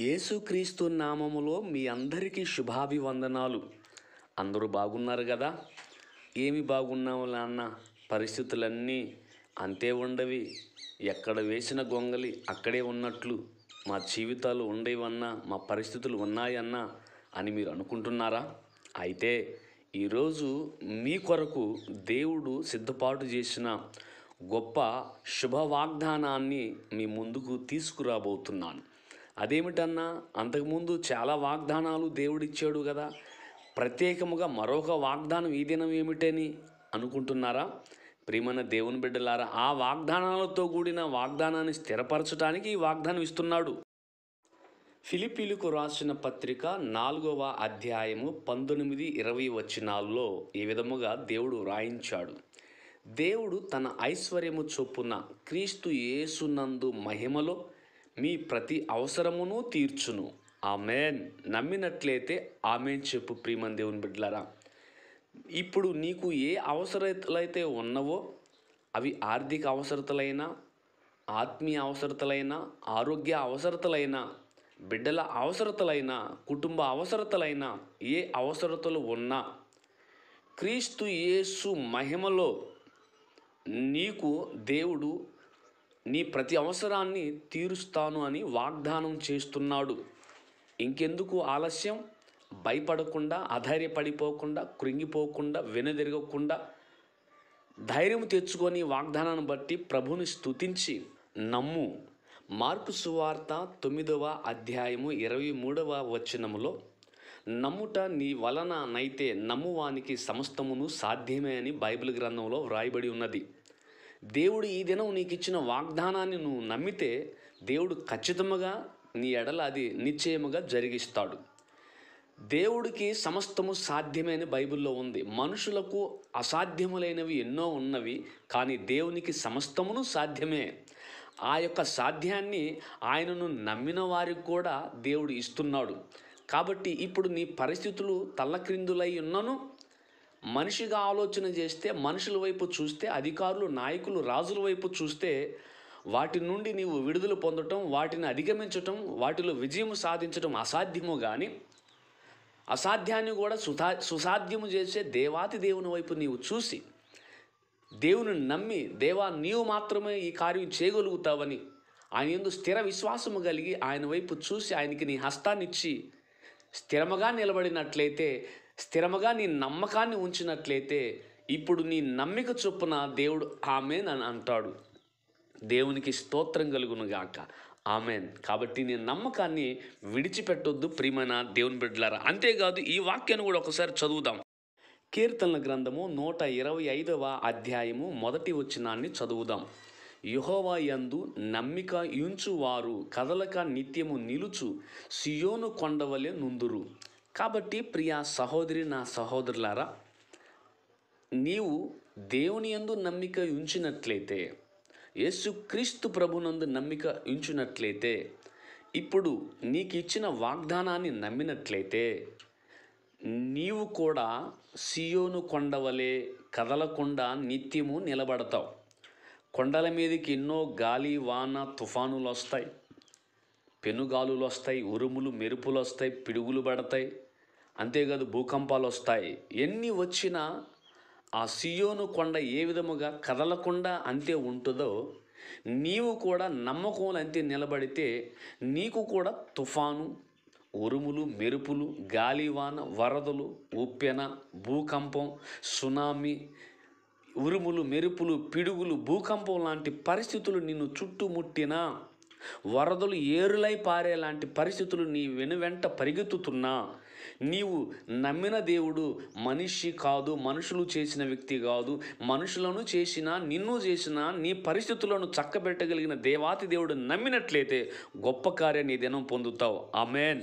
యేసుక్రీస్తు నామములో మీ అందరికీ శుభాభివందనాలు అందరూ బాగున్నారు కదా ఏమి బాగున్నావు అన్న పరిస్థితులన్నీ అంతే ఉండవి ఎక్కడ వేసిన గొంగలి అక్కడే ఉన్నట్లు మా జీవితాలు ఉండేవన్నా మా పరిస్థితులు ఉన్నాయన్నా అని మీరు అనుకుంటున్నారా అయితే ఈరోజు మీ కొరకు దేవుడు సిద్ధపాటు చేసిన గొప్ప శుభ వాగ్దానాన్ని మీ ముందుకు తీసుకురాబోతున్నాను అదేమిటన్నా అంతకుముందు చాలా వాగ్దానాలు దేవుడిచ్చాడు కదా ప్రత్యేకముగా మరొక వాగ్దానం ఈ దినం ఏమిటని అనుకుంటున్నారా ప్రేమన దేవుని బిడ్డలారా ఆ వాగ్దానాలతో కూడిన వాగ్దానాన్ని స్థిరపరచడానికి ఈ వాగ్దానం ఇస్తున్నాడు ఫిలిపీలకు రాసిన పత్రిక నాలుగవ అధ్యాయము పంతొమ్మిది ఇరవై వచ్చినాల్లో ఈ విధముగా దేవుడు రాయించాడు దేవుడు తన ఐశ్వర్యము చొప్పున క్రీస్తు యేసునందు మహిమలో మీ ప్రతి అవసరమును తీర్చును ఆమెన్ నమ్మినట్లయితే ఆమెన్ చెప్పు ప్రియమన్ దేవుని బిడ్డలారా ఇప్పుడు నీకు ఏ అవసరతలైతే ఉన్నవో అవి ఆర్థిక అవసరతలైనా ఆత్మీయ అవసరతలైనా ఆరోగ్య అవసరతలైనా బిడ్డల అవసరతలైనా కుటుంబ అవసరతలైనా ఏ అవసరతలు ఉన్నా క్రీస్తు యేసు మహిమలో నీకు దేవుడు నీ ప్రతి అవసరాన్ని తీరుస్తాను అని వాగ్దానం చేస్తున్నాడు ఇంకెందుకు ఆలస్యం భయపడకుండా అధైర్యపడిపోకుండా కృంగిపోకుండా వెనుదిరగకుండా ధైర్యం తెచ్చుకొని వాగ్దానాన్ని బట్టి ప్రభుని స్తుతించి నమ్ము మార్పు సువార్త తొమ్మిదవ అధ్యాయము ఇరవై మూడవ వచనములో నమ్ముట నీ వలన నైతే నమ్మువానికి సమస్తమును సాధ్యమే అని బైబిల్ గ్రంథంలో వ్రాయబడి ఉన్నది దేవుడు ఈ దినం నీకు ఇచ్చిన వాగ్దానాన్ని నువ్వు నమ్మితే దేవుడు ఖచ్చితముగా నీ ఎడల అది నిశ్చయముగా జరిగిస్తాడు దేవుడికి సమస్తము సాధ్యమైన బైబిల్లో ఉంది మనుషులకు అసాధ్యములైనవి ఎన్నో ఉన్నవి కానీ దేవునికి సమస్తమును సాధ్యమే ఆ యొక్క సాధ్యాన్ని ఆయనను నమ్మిన వారికి కూడా దేవుడు ఇస్తున్నాడు కాబట్టి ఇప్పుడు నీ పరిస్థితులు తల్లక్రిందులై ఉన్నను మనిషిగా ఆలోచన చేస్తే మనుషుల వైపు చూస్తే అధికారులు నాయకులు రాజుల వైపు చూస్తే వాటి నుండి నీవు విడుదల పొందటం వాటిని అధిగమించటం వాటిలో విజయం సాధించటం అసాధ్యము కానీ అసాధ్యాన్ని కూడా సుధా సుసాధ్యము చేసే దేవాతి దేవుని వైపు నీవు చూసి దేవుని నమ్మి దేవా నీవు మాత్రమే ఈ కార్యం చేయగలుగుతావని ఆయన ఎందు స్థిర విశ్వాసము కలిగి ఆయన వైపు చూసి ఆయనకి నీ హస్తాన్నిచ్చి స్థిరముగా నిలబడినట్లయితే స్థిరముగా నీ నమ్మకాన్ని ఉంచినట్లయితే ఇప్పుడు నీ నమ్మిక చొప్పున దేవుడు ఆమె అని అంటాడు దేవునికి స్తోత్రం కలుగును గాక ఆమెన్ కాబట్టి నేను నమ్మకాన్ని విడిచిపెట్టొద్దు ప్రియమైన దేవుని బిడ్డలారా అంతేకాదు ఈ వాక్యాన్ని కూడా ఒకసారి చదువుదాం కీర్తనల గ్రంథము నూట ఇరవై ఐదవ అధ్యాయము మొదటి వచ్చినాన్ని చదువుదాం యుహోవా యందు నమ్మిక యుంచువారు కదలక నిత్యము నిలుచు సియోను కొండవలె నుందురు కాబట్టి ప్రియా సహోదరి నా సహోదరులారా నీవు దేవుని యందు నమ్మిక ఉంచినట్లయితే యేసుక్రీస్తు ప్రభునందు నమ్మిక ఉంచినట్లయితే ఇప్పుడు నీకు ఇచ్చిన వాగ్దానాన్ని నమ్మినట్లయితే నీవు కూడా సియోను కొండవలే కదలకుండా నిత్యము నిలబడతావు కొండల మీదకి ఎన్నో గాలి వాన తుఫానులు వస్తాయి పెనుగాలులు వస్తాయి ఉరుములు మెరుపులు వస్తాయి పిడుగులు పడతాయి అంతేకాదు భూకంపాలు వస్తాయి ఎన్ని వచ్చినా ఆ సియోను కొండ ఏ విధముగా కదలకుండా అంతే ఉంటుందో నీవు కూడా నమ్మకములు అంతే నిలబడితే నీకు కూడా తుఫాను ఉరుములు మెరుపులు గాలివాన వరదలు ఉప్పెన భూకంపం సునామీ ఉరుములు మెరుపులు పిడుగులు భూకంపం లాంటి పరిస్థితులు నిన్ను చుట్టుముట్టినా వరదలు ఏరులై పారేలాంటి పరిస్థితులు నీ వెనువెంట పరిగెత్తుతున్నా నీవు నమ్మిన దేవుడు మనిషి కాదు మనుషులు చేసిన వ్యక్తి కాదు మనుషులను చేసిన నిన్ను చేసిన నీ పరిస్థితులను చక్కబెట్టగలిగిన దేవాతి దేవుడు నమ్మినట్లయితే గొప్ప కార్యం నీ దినం పొందుతావు ఆమెన్